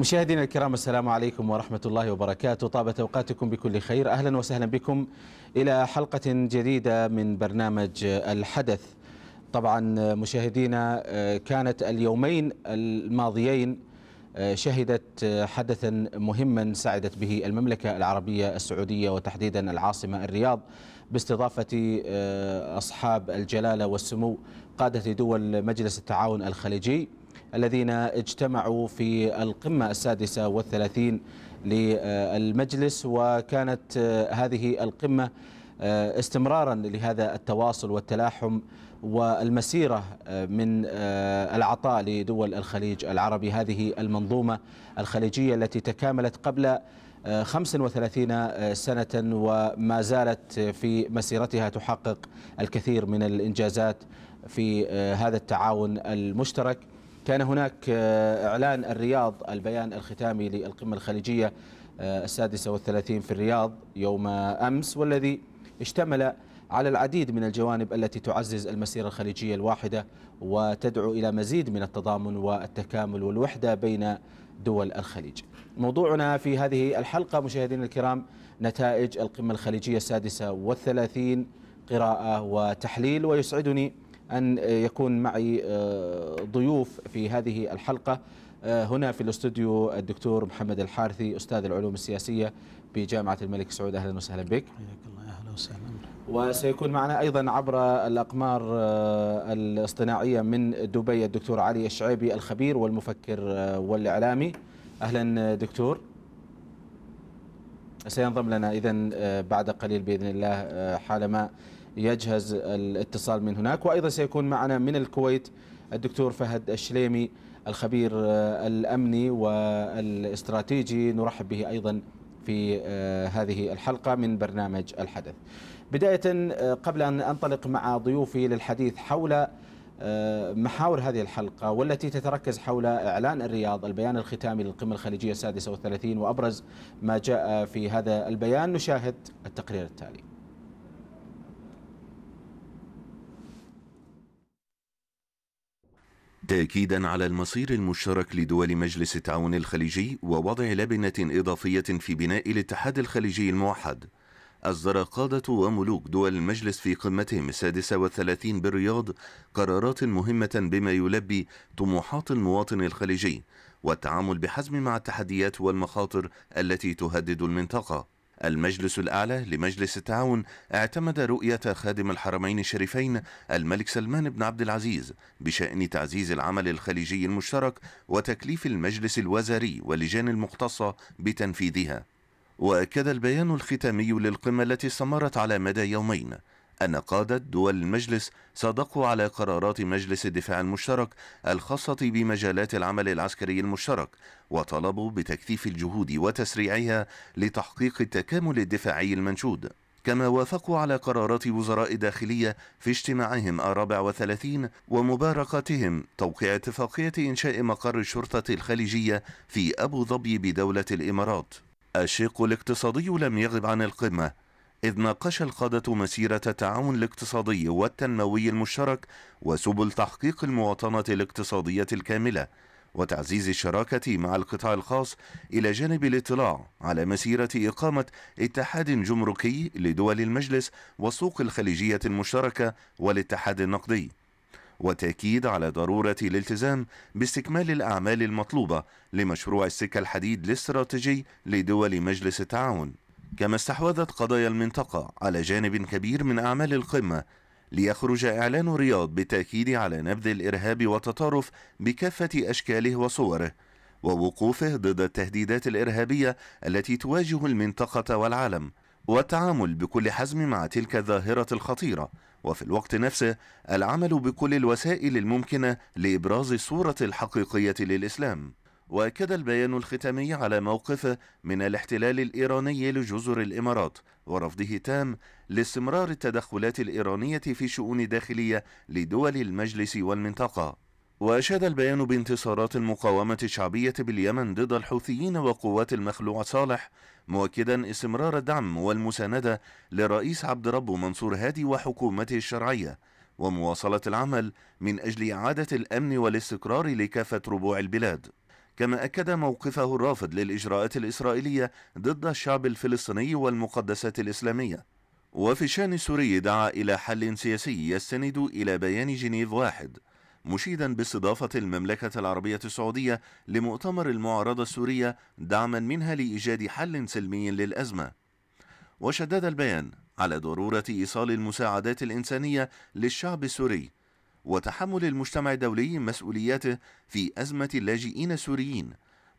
مشاهدينا الكرام السلام عليكم ورحمة الله وبركاته طابت أوقاتكم بكل خير أهلا وسهلا بكم إلى حلقة جديدة من برنامج الحدث طبعا مشاهدينا آه، كانت اليومين الماضيين آه، شهدت آه، حدثا مهما سعدت به المملكة العربية السعودية وتحديدا العاصمة الرياض باستضافة أصحاب الجلالة والسمو قادة دول مجلس التعاون الخليجي الذين اجتمعوا في القمة السادسة والثلاثين للمجلس وكانت هذه القمة استمرارا لهذا التواصل والتلاحم والمسيرة من العطاء لدول الخليج العربي هذه المنظومة الخليجية التي تكاملت قبل 35 سنة وما زالت في مسيرتها تحقق الكثير من الإنجازات في هذا التعاون المشترك كان هناك آه، إعلان الرياض البيان الختامي للقمة الخليجية آه، السادسة والثلاثين في الرياض يوم أمس والذي اشتمل على العديد من الجوانب التي تعزز المسيرة الخليجية الواحدة وتدعو إلى مزيد من التضامن والتكامل والوحدة بين دول الخليج موضوعنا في هذه الحلقة مشاهدينا الكرام نتائج القمة الخليجية السادسة والثلاثين قراءة وتحليل ويسعدني أن آه، يكون معي آه، ضيوف في هذه الحلقة آه، هنا في الاستوديو الدكتور محمد الحارثي أستاذ العلوم السياسية بجامعة الملك سعود أهلا وسهلا بك حياك الله أهلا وسهلا وسيكون معنا أيضا عبر الأقمار الاصطناعية من دبي الدكتور علي الشعيبي الخبير والمفكر والإعلامي أهلا دكتور سينضم لنا إذا بعد قليل بإذن الله حالما يجهز الاتصال من هناك وأيضا سيكون معنا من الكويت الدكتور فهد الشليمي الخبير آه، الأمني والاستراتيجي نرحب به أيضا في آه، هذه الحلقة من برنامج الحدث بداية آه، قبل أن أنطلق مع ضيوفي للحديث حول محاور هذه الحلقة والتي تتركز حول إعلان الرياض البيان الختامي للقمة الخليجية السادسة والثلاثين وأبرز ما جاء في هذا البيان نشاهد التقرير التالي تأكيدا على المصير المشترك لدول مجلس التعاون الخليجي ووضع لبنة إضافية في بناء الاتحاد الخليجي الموحد أصدر قادة وملوك دول المجلس في قمتهم السادسة والثلاثين بالرياض قرارات مهمة بما يلبي طموحات المواطن الخليجي والتعامل بحزم مع التحديات والمخاطر التي تهدد المنطقة المجلس الأعلى لمجلس التعاون اعتمد رؤية خادم الحرمين الشريفين الملك سلمان بن عبد العزيز بشأن تعزيز العمل الخليجي المشترك وتكليف المجلس الوزاري واللجان المختصة بتنفيذها وأكد البيان الختامي للقمة التي استمرت على مدى يومين أن قادة دول المجلس صادقوا على قرارات مجلس الدفاع المشترك الخاصة بمجالات العمل العسكري المشترك وطلبوا بتكثيف الجهود وتسريعها لتحقيق التكامل الدفاعي المنشود كما وافقوا على قرارات وزراء الداخلية في اجتماعهم الرابع وثلاثين ومباركاتهم توقيع اتفاقية إنشاء مقر الشرطة الخليجية في أبو ظبي بدولة الإمارات الشق الاقتصادي لم يغب عن القمة إذ ناقش القادة مسيرة التعاون الاقتصادي والتنموي المشترك وسبل تحقيق المواطنة الاقتصادية الكاملة وتعزيز الشراكة مع القطاع الخاص إلى جانب الاطلاع على مسيرة إقامة اتحاد جمركي لدول المجلس والسوق الخليجية المشتركة والاتحاد النقدي وتأكيد على ضرورة الالتزام باستكمال الأعمال المطلوبة لمشروع السكة الحديد الاستراتيجي لدول مجلس التعاون كما استحوذت قضايا المنطقة على جانب كبير من أعمال القمة ليخرج إعلان الرياض بالتأكيد على نبذ الإرهاب والتطرف بكافة أشكاله وصوره ووقوفه ضد التهديدات الإرهابية التي تواجه المنطقة والعالم والتعامل بكل حزم مع تلك الظاهرة الخطيرة وفي الوقت نفسه العمل بكل الوسائل الممكنة لإبراز الصورة الحقيقية للإسلام واكد البيان الختامي على موقفه من الاحتلال الايراني لجزر الامارات ورفضه تام لاستمرار التدخلات الايرانيه في شؤون داخليه لدول المجلس والمنطقه وأشاد البيان بانتصارات المقاومة الشعبية باليمن ضد الحوثيين وقوات المخلوع صالح مؤكدا استمرار الدعم والمساندة لرئيس عبد رب منصور هادي وحكومته الشرعية ومواصلة العمل من أجل إعادة الأمن والاستقرار لكافة ربوع البلاد كما أكد موقفه الرافض للإجراءات الإسرائيلية ضد الشعب الفلسطيني والمقدسات الإسلامية وفي الشأن السوري دعا إلى حل سياسي يستند إلى بيان جنيف واحد مشيدا باستضافة المملكة العربية السعودية لمؤتمر المعارضة السورية دعما منها لإيجاد حل سلمي للأزمة وشدد البيان على ضرورة إيصال المساعدات الإنسانية للشعب السوري وتحمل المجتمع الدولي مسؤولياته في أزمة اللاجئين السوريين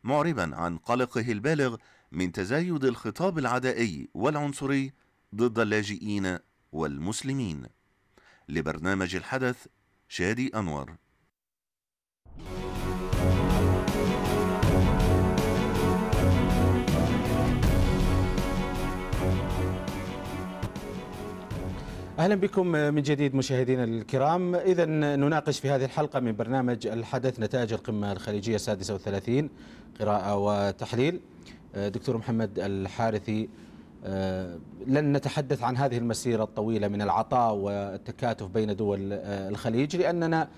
معربا عن قلقه البالغ من تزايد الخطاب العدائي والعنصري ضد اللاجئين والمسلمين لبرنامج الحدث شادي أنور اهلا بكم من جديد مشاهدينا الكرام، اذا نناقش في هذه الحلقه من برنامج الحدث نتائج القمه الخليجيه السادسه والثلاثين قراءه وتحليل. دكتور محمد الحارثي آه، لن نتحدث عن هذه المسيره الطويله من العطاء والتكاتف بين دول آه، الخليج لاننا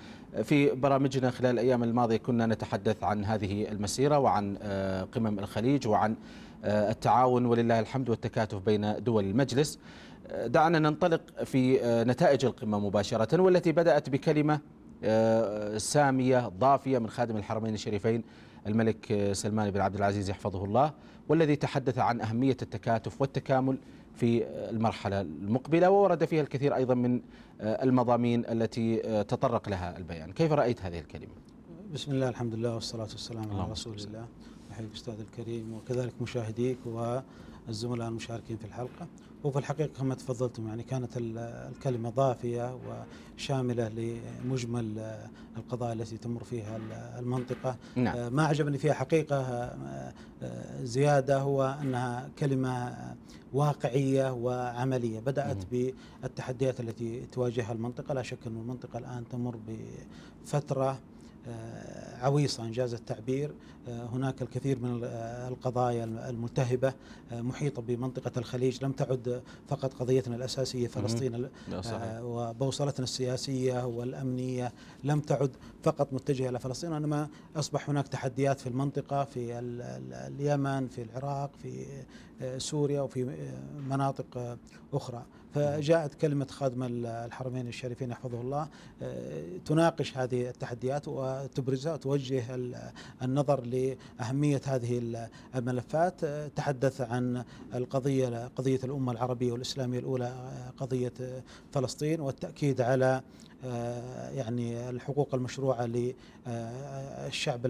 في برامجنا خلال الايام الماضيه كنا نتحدث عن هذه المسيره وعن آه، قمم الخليج وعن التعاون ولله الحمد والتكاتف بين دول المجلس. دعنا ننطلق في آه، نتائج القمة مباشرة والتي بدأت بكلمة آه، سامية ضافية من خادم الحرمين الشريفين الملك آه، سلمان بن عبد العزيز يحفظه الله والذي تحدث عن أهمية التكاتف والتكامل في المرحلة المقبلة وورد فيها الكثير أيضا من المضامين التي تطرق لها البيان كيف رأيت هذه الكلمة؟ بسم الله الحمد لله والصلاة والسلام على رسول بسم. الله احيي الاستاذ الكريم وكذلك مشاهديك والزملاء المشاركين في الحلقة وفي الحقيقة كما تفضلتم يعني كانت الكلمة ضافية وشاملة لمجمل القضايا التي تمر فيها المنطقة نعم. آه، ما عجبني فيها حقيقة آه، آه، زيادة هو أنها كلمة واقعية وعملية بدأت بالتحديات التي تواجهها المنطقة لا شك أن المنطقة الآن تمر بفترة عويصة إنجاز التعبير آه، هناك الكثير من آه، القضايا الملتهبة آه، محيطة بمنطقة الخليج لم تعد فقط قضيتنا الأساسية فلسطين وبوصلتنا السياسية والأمنية لم تعد فقط متجهة إلى فلسطين وإنما أصبح هناك تحديات في المنطقة في اليمن في العراق في سوريا وفي مناطق أخرى فجاءت كلمة خادم الحرمين الشريفين يحفظه الله تناقش هذه التحديات وتبرزها وتوجه النظر لأهمية هذه الملفات تحدث عن القضية قضية الأمة العربية والإسلامية الأولى قضية فلسطين والتأكيد على آه، يعني الحقوق المشروعة للشعب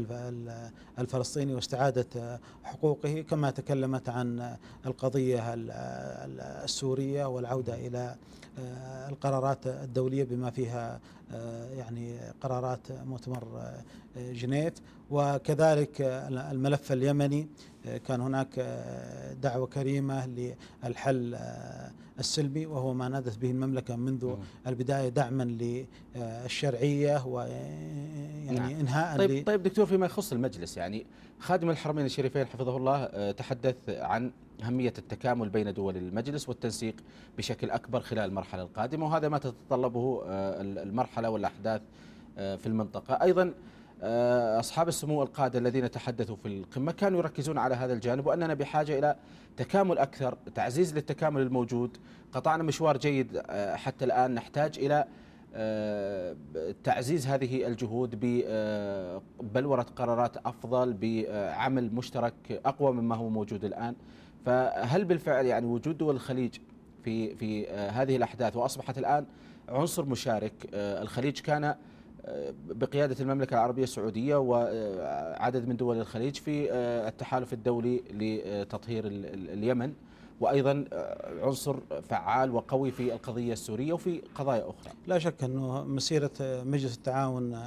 الفلسطيني واستعادة حقوقه كما تكلمت عن القضية السورية والعودة إلى آه، القرارات الدولية بما فيها آه، يعني قرارات مؤتمر جنيف وكذلك الملف اليمني كان هناك آه، دعوة كريمة للحل آه، السلمي وهو ما نادت به المملكة منذ البداية دعما للشرعية آه، ويعني نعم. إنهاء طيب, طيب دكتور فيما يخص المجلس يعني خادم الحرمين الشريفين حفظه الله تحدث عن أهمية التكامل بين دول المجلس والتنسيق بشكل أكبر خلال المرحلة القادمة وهذا ما تتطلبه المرحلة والأحداث في المنطقة أيضا آه، أصحاب السمو القادة الذين تحدثوا في القمة كانوا يركزون على هذا الجانب وأننا بحاجة إلى تكامل أكثر تعزيز للتكامل الموجود قطعنا مشوار جيد آه، حتى الآن نحتاج إلى آه، تعزيز هذه الجهود ببلورة قرارات أفضل بعمل مشترك أقوى مما هو موجود الآن فهل بالفعل يعني وجود دول الخليج في في هذه الأحداث وأصبحت الآن عنصر مشارك الخليج كان بقيادة المملكة العربية السعودية وعدد من دول الخليج في آه، التحالف الدولي لتطهير اليمن وأيضا آه، عنصر فعال وقوي في القضية السورية وفي قضايا أخرى لا شك أنه مسيرة آه، مجلس التعاون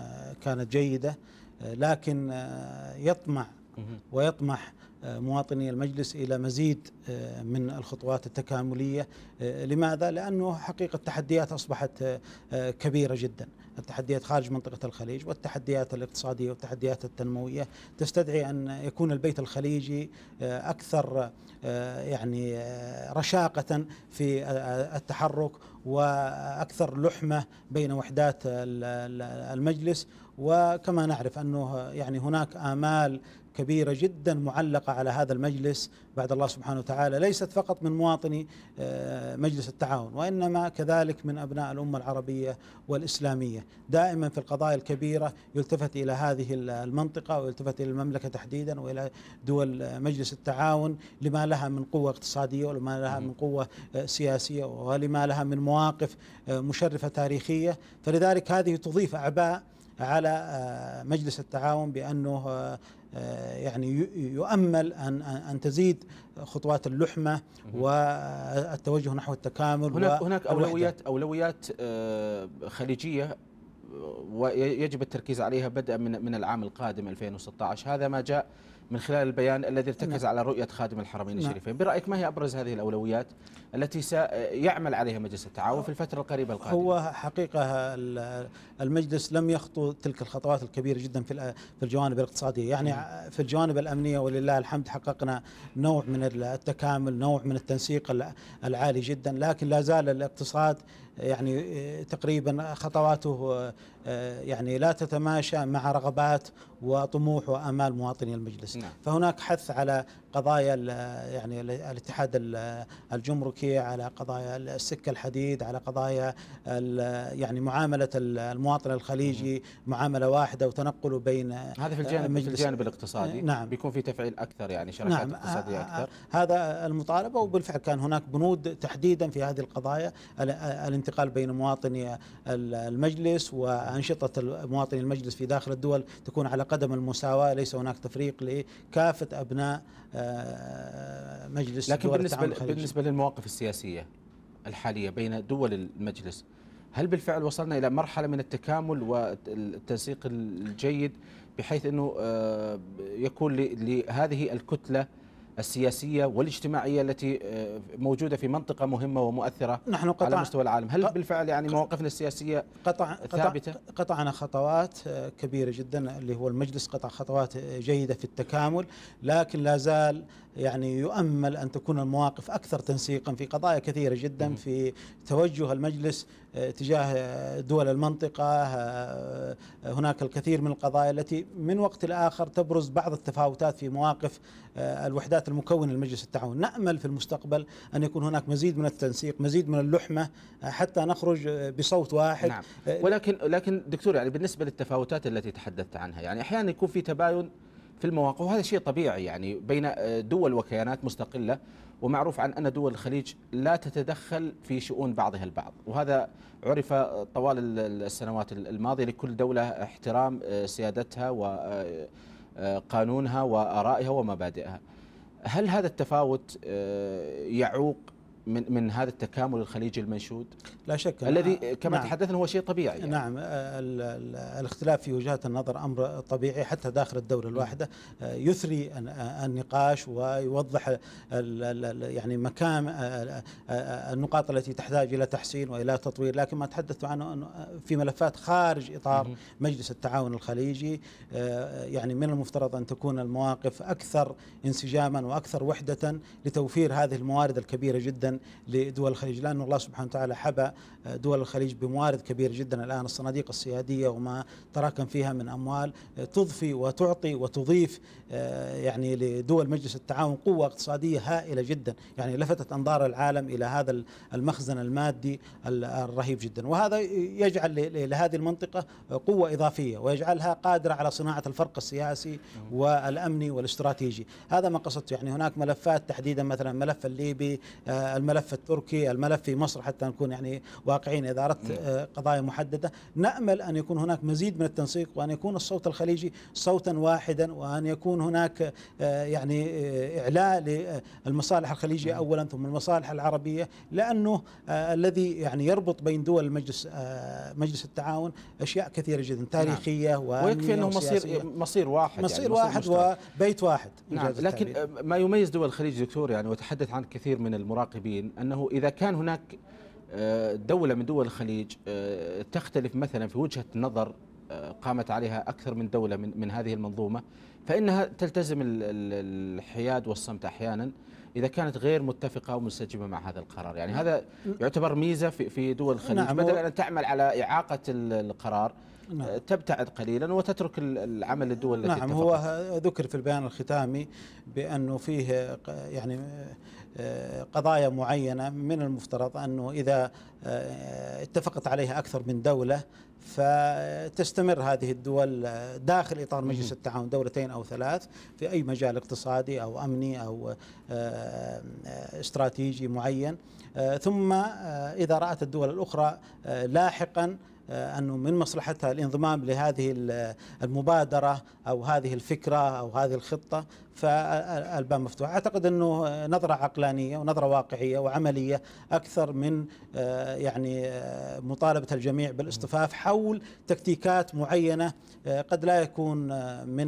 كانت جيدة لكن يطمع ويطمح مواطني المجلس الى مزيد من الخطوات التكامليه لماذا؟ لانه حقيقه التحديات اصبحت كبيره جدا التحديات خارج منطقة الخليج والتحديات الاقتصادية والتحديات التنموية تستدعي أن يكون البيت الخليجي آه، أكثر آه، يعني آه، رشاقة في التحرك واكثر لحمه بين وحدات المجلس وكما نعرف انه يعني هناك امال كبيرة جدا معلقة على هذا المجلس بعد الله سبحانه وتعالى ليست فقط من مواطني آه، مجلس التعاون وإنما كذلك من أبناء الأمة العربية والإسلامية دائما في القضايا الكبيرة يلتفت إلى هذه المنطقة ويلتفت إلى المملكة تحديدا وإلى دول مجلس التعاون لما لها من قوة اقتصادية ولما لها من قوة آه، سياسية ولما لها من مواقف آه، مشرفة تاريخية فلذلك هذه تضيف أعباء على آه، مجلس التعاون بانه آه، آه، يعني يؤمل ان ان تزيد خطوات اللحمه والتوجه نحو التكامل هناك هناك اولويات اولويات خليجيه ويجب التركيز عليها بدءا من من العام القادم 2016 هذا ما جاء من خلال البيان الذي ارتكز نعم. على رؤيه خادم الحرمين نعم. الشريفين برايك ما هي ابرز هذه الاولويات التي سيعمل عليها مجلس التعاون في الفترة القريبة القادمة هو حقيقة المجلس لم يخطو تلك الخطوات الكبيرة جدا في في الجوانب الاقتصادية يعني في الجوانب الأمنية ولله الحمد حققنا نوع من التكامل نوع من التنسيق العالي جدا لكن لا زال الاقتصاد يعني آه، تقريبا خطواته آه، آه، يعني لا تتماشى مع رغبات وطموح وامال مواطني المجلس نعم. فهناك حث على قضايا يعني الاتحاد الجمركي البلوكي على قضايا السكه الحديد على قضايا يعني معامله المواطن الخليجي معامله واحده وتنقله بين هذا في الجانب في الجانب الاقتصادي نعم بيكون في تفعيل اكثر يعني شركات نعم اقتصاديه آه، آه، اكثر هذا المطالبه وبالفعل كان هناك بنود تحديدا في هذه القضايا الانتقال بين مواطني المجلس وانشطه مواطني المجلس في داخل الدول تكون على قدم المساواه ليس هناك تفريق لكافه ابناء آه، مجلس لكن بالنسبه بالنسبه للمواقف السياسية الحالية بين دول المجلس هل بالفعل وصلنا إلى مرحلة من التكامل والتنسيق الجيد بحيث أنه آه، يكون لهذه الكتلة السياسيه والاجتماعيه التي آه، موجوده في منطقه مهمه ومؤثره نحن قطع على مستوى العالم، هل بالفعل يعني مواقفنا السياسيه قطع ثابته؟ قطعنا خطوات آه، كبيره جدا اللي هو المجلس قطع خطوات آه، جيده في التكامل، لكن لا زال يعني يؤمل ان تكون المواقف اكثر تنسيقا في قضايا كثيره جدا في توجه المجلس تجاه دول المنطقة هناك الكثير من القضايا التي من وقت لآخر تبرز بعض التفاوتات في مواقف آه، الوحدات المكونة لمجلس التعاون نأمل في المستقبل أن يكون هناك مزيد من التنسيق مزيد من اللحمة آه، حتى نخرج آه، بصوت واحد نعم. ولكن لكن دكتور يعني بالنسبة للتفاوتات التي تحدثت عنها يعني أحيانا يكون في تباين في المواقف وهذا شيء طبيعي يعني بين دول وكيانات مستقلة ومعروف عن أن دول الخليج لا تتدخل في شؤون بعضها البعض وهذا عرف طوال السنوات الماضية لكل دولة احترام آه، سيادتها وقانونها آه، آه، وآرائها ومبادئها هل هذا التفاوت يعوق من من هذا التكامل الخليجي المنشود؟ لا شك الذي نعم. كما نعم تحدثنا هو شيء طبيعي يعني. نعم الاختلاف في وجهات النظر امر طبيعي حتى داخل الدوله الواحده آه، يثري آه، النقاش ويوضح يعني مكان آه، النقاط التي تحتاج الى تحسين والى تطوير لكن ما تحدثت عنه في ملفات خارج اطار مجلس التعاون الخليجي يعني من المفترض ان تكون المواقف اكثر انسجاما واكثر وحده لتوفير هذه الموارد الكبيره جدا لدول الخليج لأن الله سبحانه وتعالى حبى آه، دول الخليج بموارد كبير جدا الآن الصناديق السيادية وما تراكم فيها من أموال آه، تضفي وتعطي وتضيف آه، يعني لدول مجلس التعاون قوة اقتصادية هائلة جدا يعني لفتت أنظار العالم إلى هذا المخزن المادي الرهيب جدا وهذا يجعل لهذه المنطقة قوة إضافية ويجعلها قادرة على صناعة الفرق السياسي نعم. والأمني والاستراتيجي هذا ما قصدته يعني هناك ملفات تحديدا مثلا ملف الليبي الملف التركي الملف في مصر حتى نكون يعني واقعين إذا أردت نعم. آه، قضايا محددة نأمل أن يكون هناك مزيد من التنسيق وأن يكون الصوت الخليجي صوتا واحدا وأن يكون هناك آه، يعني آه، إعلاء للمصالح الخليجية نعم. أولا ثم المصالح العربية لأنه الذي يعني يربط بين دول المجلس مجلس التعاون أشياء كثيرة جدا نعم. تاريخية نعم. ويكفي أنه مصير مصير واحد يعني، مصير يعني واحد مشترك. وبيت واحد نعم لكن ما يميز دول الخليج دكتور يعني وتحدث عن كثير من المراقبين المحاربين أنه إذا كان هناك آه، دولة من دول الخليج آه، تختلف مثلا في وجهة نظر آه، قامت عليها أكثر من دولة من, من هذه المنظومة فإنها تلتزم الحياد والصمت أحيانا إذا كانت غير متفقة ومستجبة مع هذا القرار يعني هذا نعم. يعتبر ميزة في, في دول الخليج نعم بدل أن تعمل على إعاقة القرار نعم. تبتعد قليلا وتترك العمل للدول التي نعم اتفقت. هو ذكر في البيان الختامي بانه فيه يعني قضايا معينه من المفترض انه اذا آه، اتفقت عليها اكثر من دوله فتستمر هذه الدول داخل اطار مجلس التعاون دولتين او ثلاث في اي مجال اقتصادي او امني او آه، آه، استراتيجي معين ثم اذا رات الدول الاخرى لاحقا انه من مصلحتها الانضمام لهذه المبادره او هذه الفكره او هذه الخطه فالباب مفتوح اعتقد انه نظره عقلانيه ونظره واقعيه وعمليه اكثر من آه، يعني آه، مطالبه الجميع بالاصطفاف حول تكتيكات معينه آه، قد لا يكون من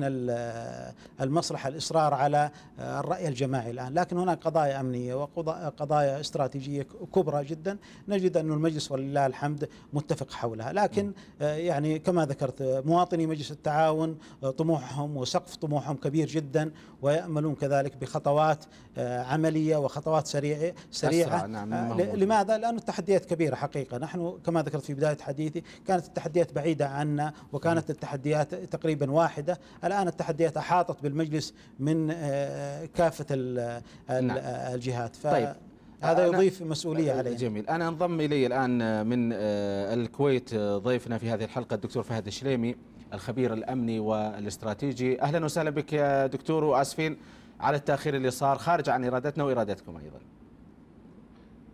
المصلحه الاصرار على الراي الجماعي الان لكن هناك قضايا امنيه وقضايا استراتيجيه كبرى جدا نجد ان المجلس ولله الحمد متفق حولها لكن يعني كما ذكرت مواطني مجلس التعاون طموحهم وسقف طموحهم كبير جدا ويأملون كذلك بخطوات آه، عملية وخطوات سريعة سريعة نعم آه، لماذا؟ لأن التحديات كبيرة حقيقة نحن كما ذكرت في بداية حديثي كانت التحديات بعيدة عنا وكانت نعم. التحديات تقريبا واحدة الآن التحديات أحاطت بالمجلس من آه، كافة نعم. الجهات ف... طيب هذا يضيف مسؤوليه عليه جميل انا انضم الي الان من آه، الكويت آه، ضيفنا في هذه الحلقه الدكتور فهد الشليمي الخبير الامني والاستراتيجي اهلا وسهلا بك يا دكتور واسفين على التاخير اللي صار خارج عن ارادتنا وارادتكم ايضا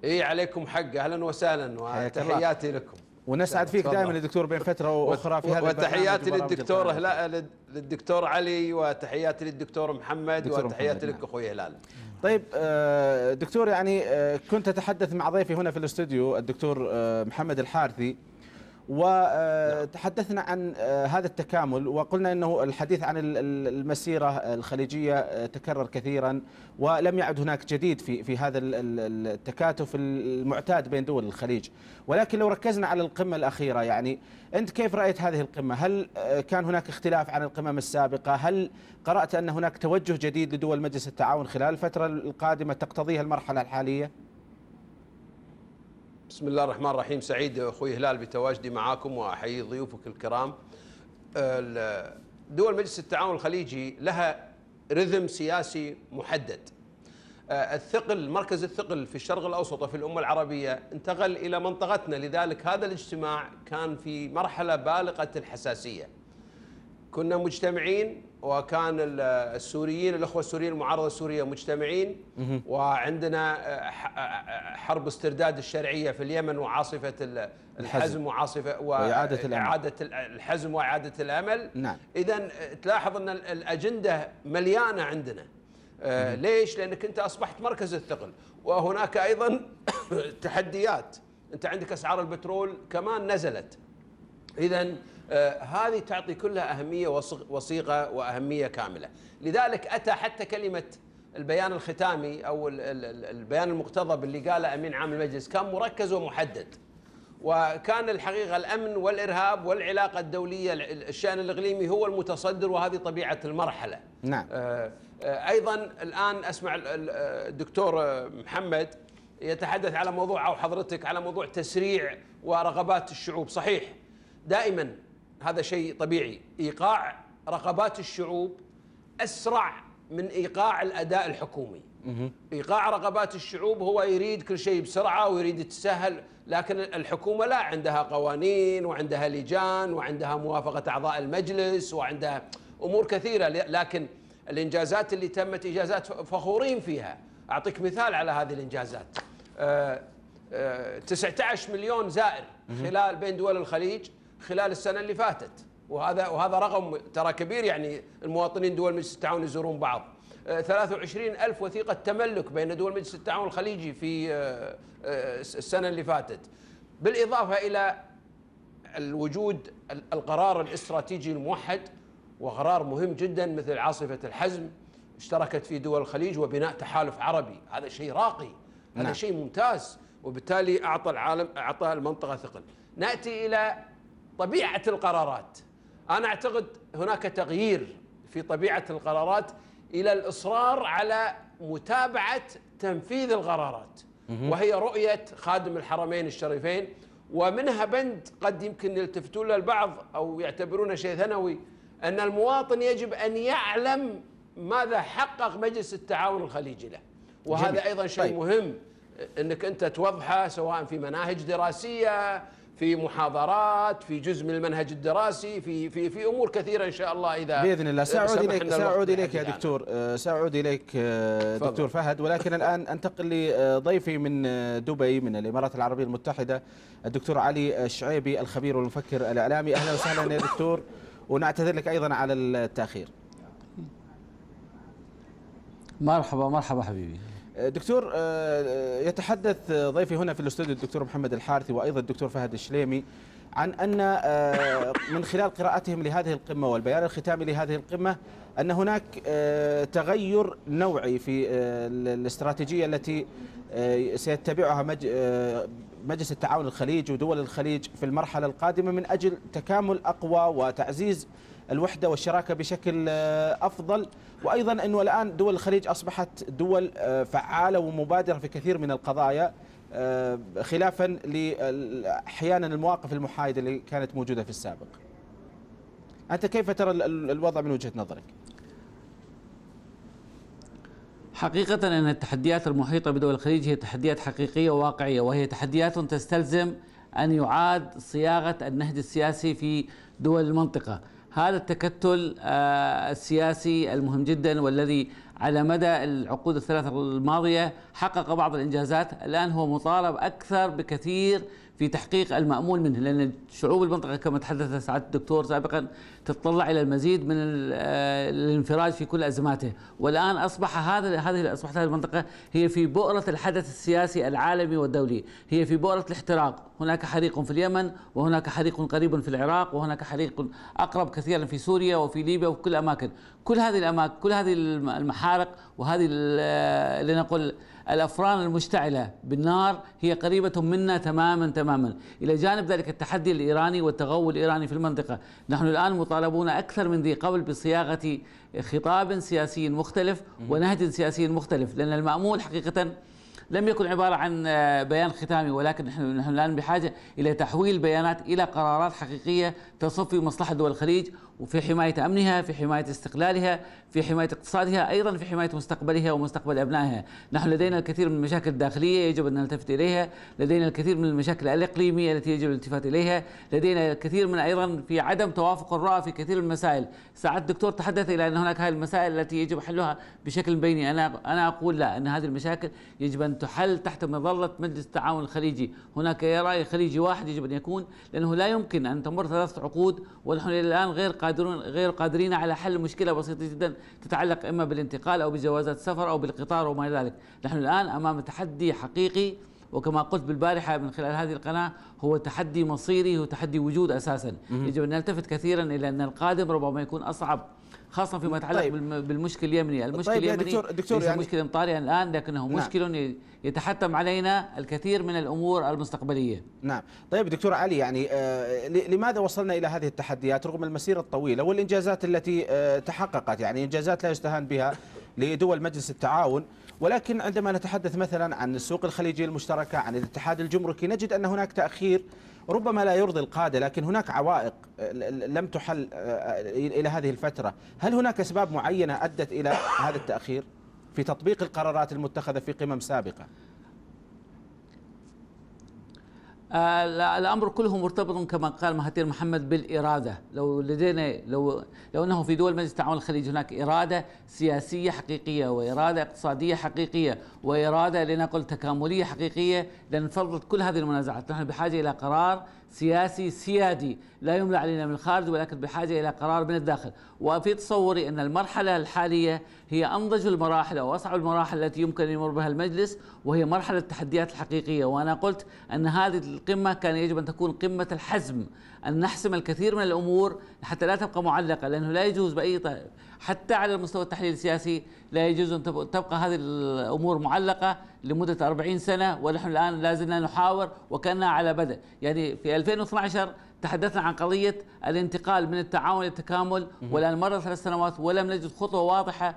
اي عليكم حق اهلا وسهلا وتحياتي لكم ونسعد فيك دائما يا دكتور بين فتره واخرى في هذا وتحياتي للدكتور هلال للدكتور علي وتحياتي للدكتور محمد وتحياتي لك نعم. اخوي هلال طيب آه، دكتور يعني آه، كنت اتحدث مع ضيفي هنا في الاستوديو الدكتور آه، محمد الحارثي وتحدثنا نعم. عن هذا التكامل وقلنا انه الحديث عن المسيره الخليجيه تكرر كثيرا ولم يعد هناك جديد في في هذا التكاتف المعتاد بين دول الخليج ولكن لو ركزنا على القمه الاخيره يعني أنت كيف رأيت هذه القمة؟ هل آه، كان هناك اختلاف عن القمم السابقة؟ هل قرأت أن هناك توجه جديد لدول مجلس التعاون خلال الفترة القادمة تقتضيها المرحلة الحالية؟ بسم الله الرحمن الرحيم سعيد أخوي هلال بتواجدي معاكم وأحيي ضيوفك الكرام دول مجلس التعاون الخليجي لها رذم سياسي محدد آه، الثقل مركز الثقل في الشرق الاوسط وفي الامه العربيه انتقل الى منطقتنا لذلك هذا الاجتماع كان في مرحله بالغه الحساسيه. كنا مجتمعين وكان السوريين الاخوه السوريين المعارضه السوريه مجتمعين وعندنا حرب استرداد الشرعيه في اليمن وعاصفه الحزم وعاصفه واعاده الامل الحزم واعاده الامل نعم اذا تلاحظ ان الاجنده مليانه عندنا آه، ليش؟ لانك انت اصبحت مركز الثقل وهناك ايضا تحديات انت عندك اسعار البترول كمان نزلت اذا آه، هذه تعطي كلها اهميه وصيغه واهميه كامله لذلك اتى حتى كلمه البيان الختامي او البيان المقتضب اللي قاله امين عام المجلس كان مركز ومحدد وكان الحقيقه الامن والارهاب والعلاقه الدوليه الشان الاقليمي هو المتصدر وهذه طبيعه المرحله نعم آه آه، ايضا الان اسمع آه، الدكتور آه، محمد يتحدث على موضوع او حضرتك على موضوع تسريع ورغبات الشعوب صحيح دائما هذا شيء طبيعي ايقاع رغبات الشعوب اسرع من ايقاع الاداء الحكومي ايقاع رغبات الشعوب هو يريد كل شيء بسرعه ويريد يتسهل لكن الحكومه لا عندها قوانين وعندها لجان وعندها موافقه اعضاء المجلس وعندها امور كثيره لكن الإنجازات اللي تمت إنجازات فخورين فيها أعطيك مثال على هذه الإنجازات 19 آه، آه، مليون زائر خلال بين دول الخليج خلال السنة اللي فاتت وهذا وهذا رقم ترى كبير يعني المواطنين دول مجلس التعاون يزورون بعض 23 آه، ألف وثيقة تملك بين دول مجلس التعاون الخليجي في السنة اللي فاتت بالإضافة إلى الوجود القرار الاستراتيجي الموحد وغرار مهم جدا مثل عاصفة الحزم اشتركت في دول الخليج وبناء تحالف عربي هذا شيء راقي هذا نعم. شيء ممتاز وبالتالي أعطى العالم أعطى المنطقة ثقل نأتي إلى طبيعة القرارات أنا أعتقد هناك تغيير في طبيعة القرارات إلى الإصرار على متابعة تنفيذ القرارات وهي رؤية خادم الحرمين الشريفين ومنها بند قد يمكن يلتفتون للبعض أو يعتبرونه شيء ثانوي أن المواطن يجب أن يعلم ماذا حقق مجلس التعاون الخليجي له وهذا جميل. أيضا شيء طيب. مهم أنك أنت توضحه سواء في مناهج دراسية في محاضرات في جزء من المنهج الدراسي في في في امور كثيره ان شاء الله اذا باذن الله ساعود اليك آه، ساعود اليك يا آه، دكتور ساعود اليك فضل. دكتور فهد ولكن الان انتقل لضيفي من آه، دبي من الامارات العربيه المتحده الدكتور علي الشعيبي الخبير والمفكر الاعلامي اهلا وسهلا يا دكتور ونعتذر لك أيضا على التأخير مرحبا مرحبا حبيبي دكتور آه، آه، يتحدث ضيفي هنا في الاستوديو الدكتور محمد الحارثي وايضا الدكتور فهد الشليمي عن ان آه، من خلال قراءتهم لهذه القمه والبيان الختامي لهذه القمه ان هناك تغير نوعي في الاستراتيجيه التي سيتبعها مجلس التعاون الخليج ودول الخليج في المرحلة القادمة من أجل تكامل أقوى وتعزيز الوحدة والشراكة بشكل آه، أفضل وأيضا أنه الآن دول الخليج أصبحت دول آه، فعالة ومبادرة في كثير من القضايا آه، خلافا أحيانا المواقف المحايدة اللي كانت موجودة في السابق أنت كيف ترى الوضع من وجهة نظرك؟ حقيقة أن التحديات المحيطة بدول الخليج هي تحديات حقيقية وواقعية وهي تحديات تستلزم أن يعاد صياغة النهج السياسي في دول المنطقة هذا التكتل آه، السياسي المهم جدا والذي على مدى العقود الثلاثة الماضية حقق بعض الإنجازات الآن هو مطالب أكثر بكثير في تحقيق المامول منه لان شعوب المنطقه كما تحدث سعاده الدكتور سابقا تتطلع الى المزيد من آه، الانفراج في كل ازماته والان اصبح هذا هذه اصبحت هذه المنطقه هي في بؤره الحدث السياسي العالمي والدولي هي في بؤره الاحتراق هناك حريق في اليمن وهناك حريق قريب في العراق وهناك حريق اقرب كثيرا في سوريا وفي ليبيا وفي كل الاماكن كل هذه الاماكن كل هذه المحارق وهذه آه، لنقل الأفران المشتعلة بالنار هي قريبة منا تماما تماما إلى جانب ذلك التحدي الإيراني والتغول الإيراني في المنطقة نحن الآن مطالبون أكثر من ذي قبل بصياغة خطاب سياسي مختلف ونهج سياسي مختلف لأن المأمول حقيقةً لم يكن عبارة عن بيان ختامي ولكن نحن, نحن الآن بحاجة إلى تحويل بيانات إلى قرارات حقيقية تصف في مصلحة دول الخليج وفي حماية أمنها في حماية استقلالها في حماية اقتصادها أيضا في حماية مستقبلها ومستقبل أبنائها نحن لدينا الكثير من المشاكل الداخلية يجب أن نلتفت إليها لدينا الكثير من المشاكل الإقليمية التي يجب الالتفات إليها لدينا الكثير من أيضا في عدم توافق الرأى في كثير من المسائل سعد الدكتور تحدث إلى أن هناك هذه المسائل التي يجب حلها بشكل بيني أنا أنا أقول لا أن هذه المشاكل يجب أن تحل تحت مظلة مجلس التعاون الخليجي هناك رأي خليجي واحد يجب أن يكون لأنه لا يمكن أن تمر ثلاث عقود ونحن إلى الآن غير قادرون غير قادرين على حل مشكله بسيطه جدا تتعلق اما بالانتقال او بجوازات السفر او بالقطار وما الى ذلك، نحن الان امام تحدي حقيقي وكما قلت بالبارحه من خلال هذه القناه هو تحدي مصيري هو تحدي وجود اساسا، يجب ان نلتفت كثيرا الى ان القادم ربما يكون اصعب خاصه فيما يتعلق طيب. بالمشكله اليمنيه، المشكله طيب اليمنيه دكتور دكتور يعني مشكله طارية الان لكنه نعم. مشكل يتحتم علينا الكثير من الامور المستقبليه. نعم، طيب دكتور علي يعني آه لماذا وصلنا الى هذه التحديات رغم المسيره الطويله والانجازات التي آه تحققت يعني انجازات لا يستهان بها لدول مجلس التعاون ولكن عندما نتحدث مثلا عن السوق الخليجيه المشتركه عن الاتحاد الجمركي نجد ان هناك تاخير ربما لا يرضي القادة لكن هناك عوائق آه، لم تحل آه، آه، إلى هذه الفترة هل هناك أسباب معينة أدت إلى هذا التأخير في تطبيق القرارات المتخذة في قمم سابقة آه، الامر كله مرتبط كما قال مهاتير محمد بالاراده، لو لدينا لو لو انه في دول مجلس التعاون الخليج هناك اراده سياسيه حقيقيه واراده اقتصاديه حقيقيه واراده لنقل تكامليه حقيقيه لنفرض كل هذه المنازعات، نحن بحاجه الى قرار سياسي سيادي لا يملى علينا من الخارج ولكن بحاجة إلى قرار من الداخل وفي تصوري أن المرحلة الحالية هي أنضج المراحل أو أصعب المراحل التي يمكن أن يمر بها المجلس وهي مرحلة التحديات الحقيقية وأنا قلت أن هذه القمة كان يجب أن تكون قمة الحزم أن نحسم الكثير من الأمور حتى لا تبقى معلقة لأنه لا يجوز بأي طيب حتى على المستوى التحليل السياسي لا يجوز أن تبقى هذه الأمور معلقة لمدة 40 سنة ونحن الآن لازلنا نحاور وكانها على بدء يعني في 2012 تحدثنا عن قضية الانتقال من التعاون إلى التكامل والآن مرت ثلاث سنوات ولم نجد خطوة واضحة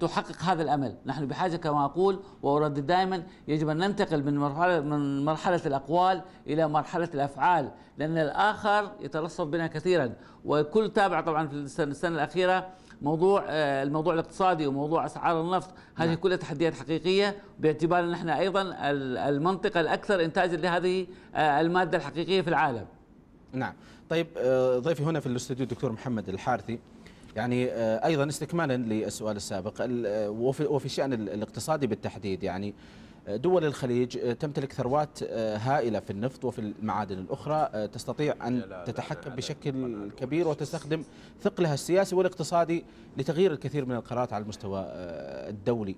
تحقق هذا الأمل نحن بحاجة كما أقول وأردد دائما يجب أن ننتقل من مرحلة, من مرحلة الأقوال إلى مرحلة الأفعال لأن الآخر يتلصف بنا كثيرا وكل تابع طبعا في السنة الأخيرة موضوع آه، الموضوع الاقتصادي وموضوع اسعار النفط هذه نعم. كلها تحديات حقيقيه باعتبار ان احنا ايضا المنطقه الاكثر انتاجا لهذه آه، الماده الحقيقيه في العالم. نعم، طيب آه، ضيفي هنا في الاستوديو الدكتور محمد الحارثي يعني ايضا استكمالا للسؤال السابق وفي شان الاقتصادي بالتحديد يعني دول الخليج تمتلك ثروات هائلة في النفط وفي المعادن الأخرى تستطيع أن تتحكم بشكل كبير وتستخدم ثقلها السياسي والاقتصادي لتغيير الكثير من القرارات على المستوى الدولي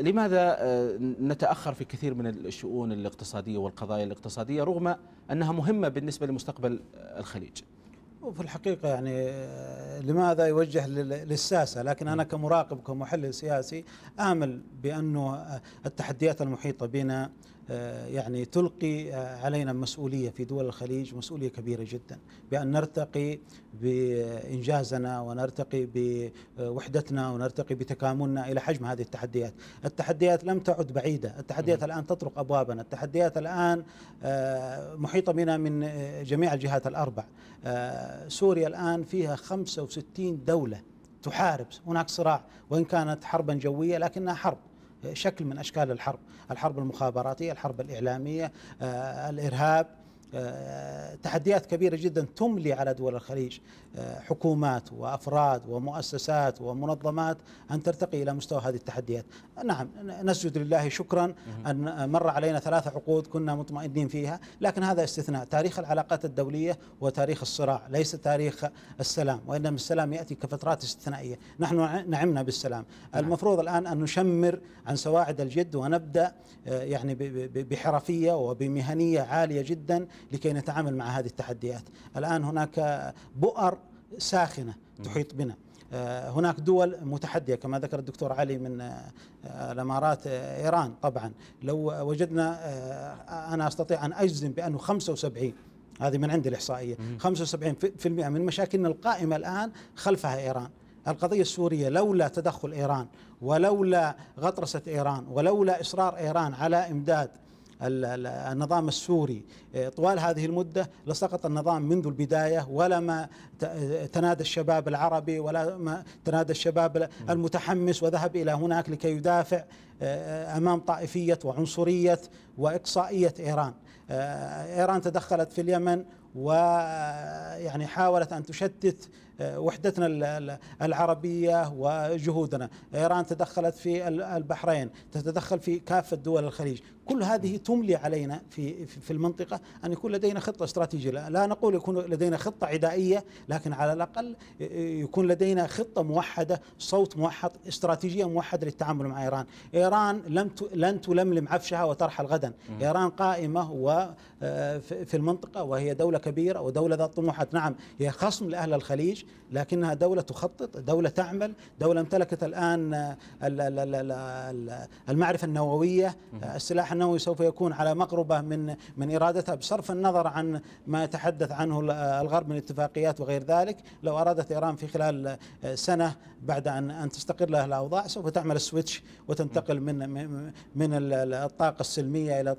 لماذا نتأخر في كثير من الشؤون الاقتصادية والقضايا الاقتصادية رغم أنها مهمة بالنسبة لمستقبل الخليج؟ وفي الحقيقة يعني آه، لماذا يوجه للساسة لكن أنا كمراقب كمحلل سياسي آمل بأنه آه، التحديات المحيطة بنا آه، يعني تلقي آه، علينا مسؤوليه في دول الخليج مسؤوليه كبيره جدا بان نرتقي بانجازنا ونرتقي بوحدتنا ونرتقي بتكاملنا الى حجم هذه التحديات، التحديات لم تعد بعيده، التحديات م. الان تطرق ابوابنا، التحديات الان آه، محيطه بنا من جميع الجهات الاربع. سوريا الان فيها 65 دوله تحارب، هناك صراع وان كانت حربا جويه لكنها حرب. شكل من اشكال الحرب، الحرب المخابراتيه، الحرب الاعلاميه، آه، الارهاب آه، تحديات كبيره جدا تملي على دول الخليج آه، حكومات وافراد ومؤسسات ومنظمات ان ترتقي الى مستوى هذه التحديات. نعم نسجد لله شكرا ان مر علينا ثلاثه عقود كنا مطمئنين فيها، لكن هذا استثناء، تاريخ العلاقات الدوليه هو تاريخ الصراع ليس تاريخ السلام، وانما السلام ياتي كفترات استثنائيه، نحن نعمنا بالسلام، نعم. المفروض الان ان نشمر عن سواعد الجد ونبدا آه، يعني بحرفيه وبمهنيه عاليه جدا لكي نتعامل مع هذه التحديات الآن هناك بؤر ساخنة تحيط بنا آه، هناك دول متحدية كما ذكر الدكتور علي من آه، الامارات آه، ايران طبعا لو وجدنا انا استطيع ان اجزم بانه 75 هذه من عندي الاحصائيه 75% من مشاكلنا القائمه الان خلفها ايران القضية السورية لولا تدخل إيران ولولا غطرسة إيران ولولا إصرار إيران على إمداد النظام السوري إيه، طوال هذه المدة لسقط النظام منذ البداية ولا ما تنادى الشباب العربي ولا ما تنادى الشباب المتحمس وذهب إلى هناك لكي يدافع إيه، أمام طائفية وعنصرية وإقصائية إيران إيه، إيران تدخلت في اليمن ويعني حاولت أن تشتت وحدتنا العربية وجهودنا إيران تدخلت في البحرين تتدخل في كافة دول الخليج كل هذه تملي علينا في في المنطقه ان يكون لدينا خطه استراتيجيه لا نقول يكون لدينا خطه عدائيه لكن على الاقل يكون لدينا خطه موحده صوت موحد استراتيجيه موحده للتعامل مع ايران ايران لم لن تلملم عفشها وترحل غدا ايران قائمه و آه، في المنطقه وهي دوله كبيره ودوله ذات طموحات نعم هي خصم لاهل الخليج لكنها دوله تخطط دوله تعمل دوله امتلكت الان آه، المعرفه النوويه السلاح أنه سوف يكون على مقربة من من إرادتها بصرف النظر عن ما يتحدث عنه الغرب من اتفاقيات وغير ذلك لو أرادت إيران في خلال آه، سنة بعد أن أن تستقر لها الأوضاع سوف تعمل سويتش وتنتقل من من الطاقة السلمية إلى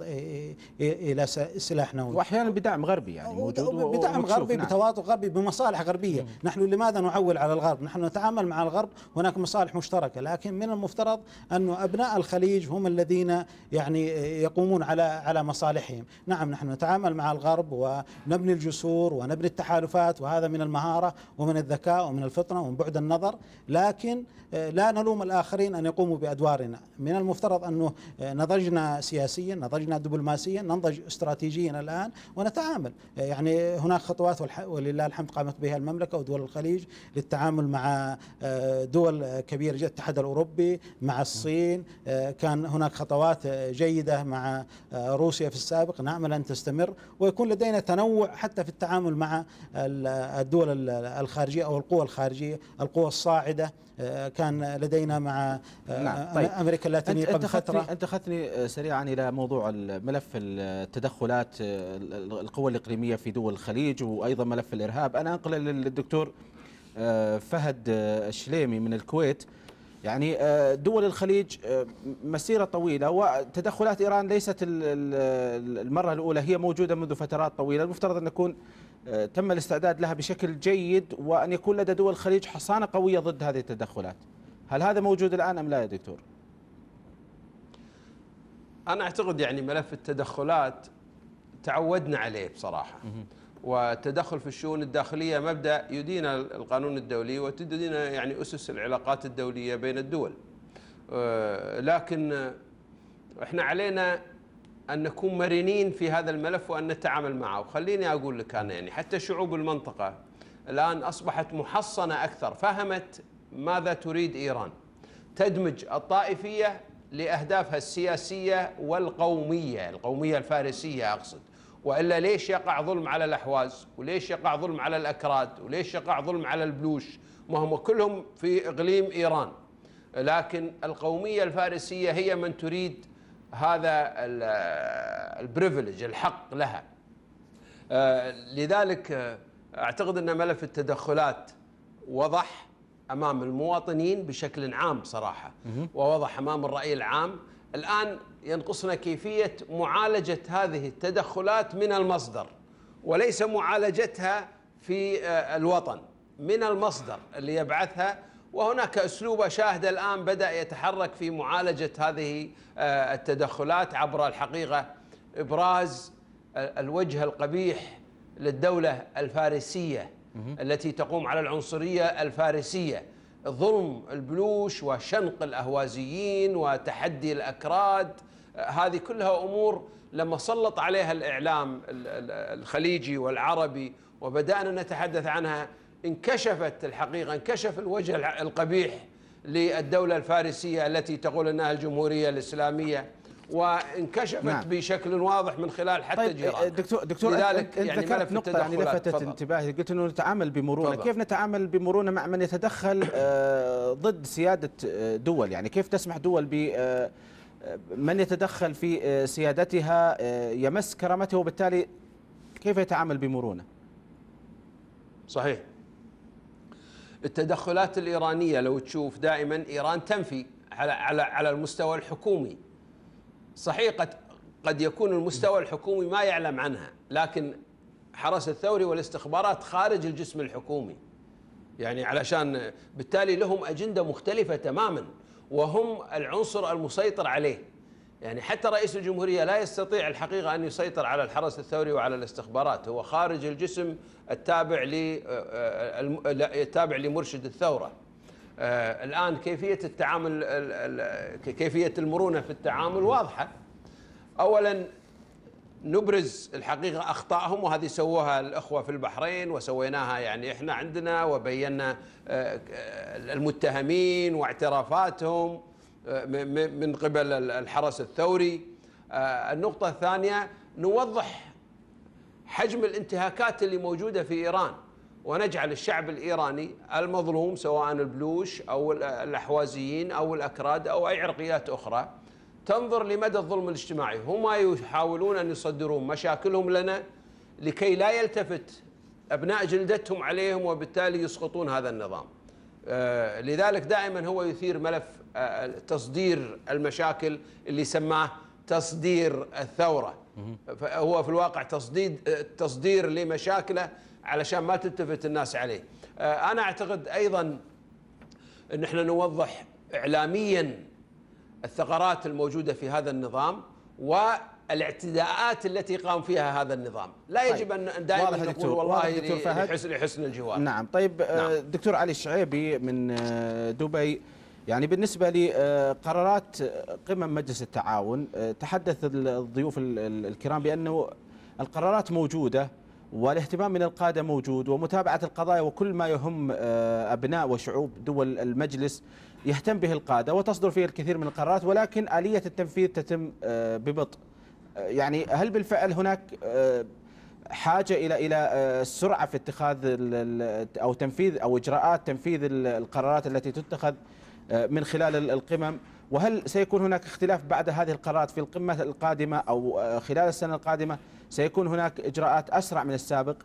إلى سلاح نووي وأحيانا بدعم غربي يعني موجود بدعم غربي نعم. بتواطؤ غربي بمصالح غربية مم. نحن لماذا نعول على الغرب نحن نتعامل مع الغرب هناك مصالح مشتركة لكن من المفترض أن أبناء الخليج هم الذين يعني آه، يقومون على على مصالحهم نعم نحن نتعامل مع الغرب ونبني الجسور ونبني التحالفات وهذا من المهارة ومن الذكاء ومن الفطنة ومن بعد النظر لكن لا نلوم الآخرين أن يقوموا بأدوارنا من المفترض أنه آه، نضجنا سياسيا نضجنا دبلوماسيا ننضج استراتيجيا الآن ونتعامل آه، يعني هناك خطوات ولله الحمد قامت بها المملكة ودول الخليج للتعامل مع آه، دول كبيرة جدا الاتحاد الأوروبي مع الصين كان هناك خطوات جيدة مع روسيا في السابق نأمل أن تستمر ويكون لدينا تنوع حتى في التعامل مع الدول الخارجية أو القوى الخارجية القوى الصاعدة كان كان لدينا مع آه، نعم. آه، طيب. امريكا اللاتينيه قبل فتره انت اخذتني آه، سريعا الى موضوع ملف التدخلات القوى الاقليميه في دول الخليج وايضا ملف الارهاب انا انقل للدكتور فهد الشليمي من الكويت يعني دول الخليج مسيرة طويلة وتدخلات إيران ليست المرة الأولى هي موجودة منذ فترات طويلة المفترض أن نكون تم الاستعداد لها بشكل جيد وأن يكون لدى دول الخليج حصانة قوية ضد هذه التدخلات هل هذا موجود الآن أم لا يا دكتور أنا أعتقد يعني ملف التدخلات تعودنا عليه بصراحة والتدخل في الشؤون الداخلية مبدأ يدين القانون الدولي وتدين يعني أسس العلاقات الدولية بين الدول آه، لكن احنا علينا أن نكون مرنين في هذا الملف وأن نتعامل معه وخليني أقول لك أنا يعني حتى شعوب المنطقة الآن أصبحت محصنة أكثر فهمت ماذا تريد إيران تدمج الطائفية لأهدافها السياسية والقومية القومية الفارسية أقصد وإلا ليش يقع ظلم على الأحواز وليش يقع ظلم على الأكراد وليش يقع ظلم على البلوش ما هم كلهم في إقليم إيران لكن القومية الفارسية هي من تريد هذا البريفليج الحق لها آه، لذلك آه، أعتقد أن ملف التدخلات وضح امام المواطنين بشكل عام بصراحه ووضح امام الراي العام الان ينقصنا كيفيه معالجه هذه التدخلات من المصدر وليس معالجتها في آه، الوطن من المصدر اللي يبعثها وهناك اسلوب شاهد الان بدا يتحرك في معالجه هذه آه، التدخلات عبر الحقيقه ابراز آه، الوجه القبيح للدوله الفارسيه التي تقوم على العنصرية الفارسية ظلم البلوش وشنق الأهوازيين وتحدي الأكراد هذه كلها أمور لما سلط عليها الإعلام الخليجي والعربي وبدأنا نتحدث عنها انكشفت الحقيقة انكشف الوجه القبيح للدولة الفارسية التي تقول أنها الجمهورية الإسلامية وانكشفت نعم. بشكل واضح من خلال حتى طيب آه، دكتور دكتور لذلك يعني ذكرت نقطة يعني لفتت انتباهي قلت انه نتعامل بمرونة، فضل. كيف نتعامل بمرونة مع من يتدخل آه، ضد سيادة آه، دول يعني كيف تسمح دول ب من يتدخل في سيادتها يمس كرامته وبالتالي كيف يتعامل بمرونة صحيح التدخلات الإيرانية لو تشوف دائما إيران تنفي على على على المستوى الحكومي صحيح قد قد يكون المستوى الحكومي ما يعلم عنها لكن حرس الثوري والاستخبارات خارج الجسم الحكومي يعني علشان بالتالي لهم أجندة مختلفة تماما وهم العنصر المسيطر عليه يعني حتى رئيس الجمهورية لا يستطيع الحقيقة أن يسيطر على الحرس الثوري وعلى الاستخبارات هو خارج الجسم التابع التابع لمرشد الثورة آه، الآن كيفية التعامل كيفية المرونة في التعامل واضحة أولا نبرز الحقيقة أخطائهم وهذه سووها الأخوة في البحرين وسويناها يعني إحنا عندنا وبينا آه، المتهمين واعترافاتهم آه، من قبل الحرس الثوري النقطة الثانية نوضح حجم الانتهاكات اللي موجودة في إيران ونجعل الشعب الإيراني المظلوم سواء البلوش أو الأحوازيين أو الأكراد أو أي عرقيات أخرى تنظر لمدى الظلم الاجتماعي هم يحاولون أن يصدرون مشاكلهم لنا لكي لا يلتفت أبناء جلدتهم عليهم وبالتالي يسقطون هذا النظام آه، لذلك دائما هو يثير ملف آه، تصدير المشاكل اللي سماه تصدير الثورة هو في الواقع تصديد آه، تصدير لمشاكله علشان ما تلتفت الناس عليه آه، أنا أعتقد أيضا أن احنا نوضح إعلاميا الثغرات الموجودة في هذا النظام و الاعتداءات التي قام فيها هذا النظام لا طيب. يجب طيب. ان دائما نقول والله دكتور فهد لحسن, لحسن الجوار نعم طيب آه، نعم. دكتور علي الشعيبي من آه، دبي يعني بالنسبة لقرارات قمم مجلس التعاون تحدث الضيوف الكرام بأنه القرارات موجودة والاهتمام من القادة موجود ومتابعة القضايا وكل ما يهم آه، أبناء وشعوب دول المجلس يهتم به القادة وتصدر فيه الكثير من القرارات ولكن آلية التنفيذ تتم آه، ببطء آه، يعني هل بالفعل هناك حاجة إلى إلى السرعة في اتخاذ أو تنفيذ أو إجراءات تنفيذ القرارات التي تتخذ من خلال القمم وهل سيكون هناك اختلاف بعد هذه القرارات في القمة القادمة أو خلال السنة القادمة سيكون هناك إجراءات أسرع من السابق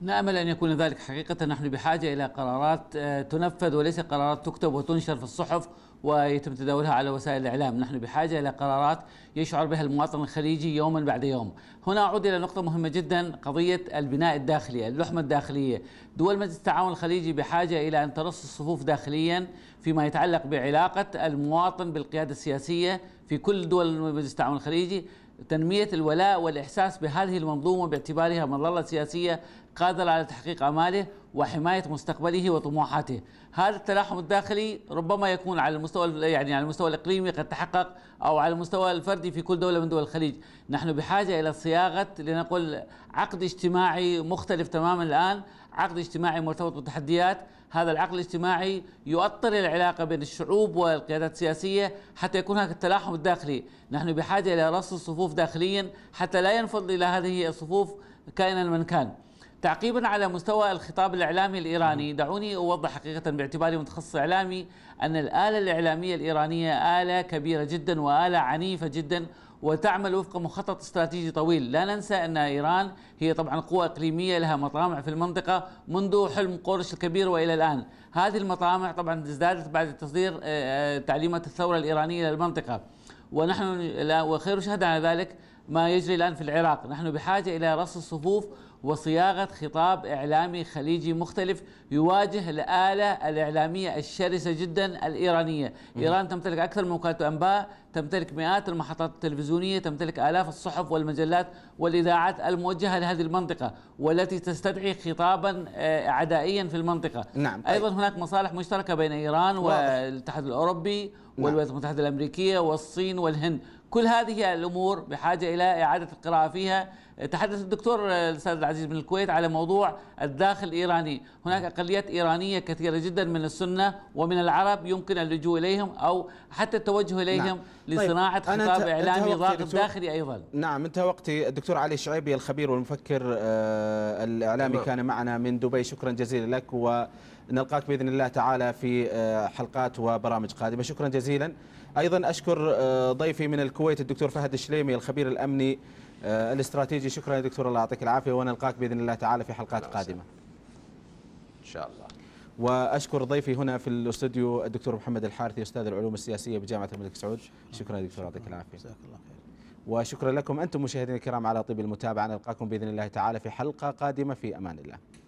نامل ان يكون ذلك حقيقه نحن بحاجه الى قرارات آه، تنفذ وليس قرارات تكتب وتنشر في الصحف ويتم تداولها على وسائل الاعلام، نحن بحاجه الى قرارات يشعر بها المواطن الخليجي يوما بعد يوم. هنا اعود الى نقطه مهمه جدا قضيه البناء الداخلي، اللحمه الداخليه. دول مجلس التعاون الخليجي بحاجه الى ان ترص الصفوف داخليا فيما يتعلق بعلاقة المواطن بالقيادة السياسية في كل دول مجلس التعاون الخليجي تنمية الولاء والإحساس بهذه المنظومة باعتبارها مظلة سياسية قادرة على تحقيق أماله وحمايه مستقبله وطموحاته. هذا التلاحم الداخلي ربما يكون على المستوى يعني على المستوى الاقليمي قد تحقق او على المستوى الفردي في كل دوله من دول الخليج. نحن بحاجه الى صياغه لنقل عقد اجتماعي مختلف تماما الان، عقد اجتماعي مرتبط بالتحديات، هذا العقد الاجتماعي يؤطر العلاقه بين الشعوب والقيادات السياسيه حتى يكون هناك التلاحم الداخلي، نحن بحاجه الى رص الصفوف داخليا حتى لا ينفض الى هذه الصفوف كائنا من كان. تعقيبا على مستوى الخطاب الاعلامي الايراني دعوني اوضح حقيقه باعتباري متخصص اعلامي ان الاله الاعلاميه الايرانيه اله كبيره جدا واله عنيفه جدا وتعمل وفق مخطط استراتيجي طويل لا ننسى أن إيران هي طبعا قوة إقليمية لها مطامع في المنطقة منذ حلم قورش الكبير وإلى الآن هذه المطامع طبعا ازدادت بعد تصدير آه، آه، تعليمات الثورة الإيرانية للمنطقة ونحن وخير شهد على ذلك ما يجري الآن في العراق نحن بحاجة إلى رص الصفوف وصياغة خطاب إعلامي خليجي مختلف يواجه الآلة الإعلامية الشرسة جدا الإيرانية إيران تمتلك أكثر من وكالة أنباء تمتلك مئات المحطات التلفزيونية تمتلك آلاف الصحف والمجلات والإذاعات الموجهة لهذه المنطقة والتي تستدعي خطابا آه، عدائيا في المنطقة نعم. أيضا هناك مصالح مشتركة بين إيران والاتحاد الأوروبي نعم. والولايات المتحدة الأمريكية والصين والهند كل هذه الامور بحاجه الى اعاده القراءه فيها تحدث الدكتور الاستاذ العزيز من الكويت على موضوع الداخل الايراني هناك اقليات ايرانيه كثيره جدا من السنه ومن العرب يمكن اللجوء اليهم او حتى التوجه اليهم نعم. طيب، لصناعه طيب. خطاب اعلامي ضاغط داخلي ايضا نعم انتهى وقتي الدكتور علي شعيبي الخبير والمفكر آه، الاعلامي كان معنا من دبي شكرا جزيلا لك ونلقاك باذن الله تعالى في آه، حلقات وبرامج قادمه شكرا جزيلا أيضا أشكر آه، ضيفي من الكويت الدكتور فهد الشليمي الخبير الأمني آه، الاستراتيجي شكرا يا دكتور الله يعطيك العافية ونلقاك بإذن الله تعالى في حلقات قادمة إن شاء الله واشكر ضيفي هنا في الاستوديو الدكتور محمد الحارثي استاذ العلوم السياسيه بجامعه الملك سعود شكرا دكتور يعطيك العافيه جزاك الله خير وشكرا لكم انتم مشاهدينا الكرام على طيب المتابعه نلقاكم باذن الله تعالى في حلقه قادمه في امان الله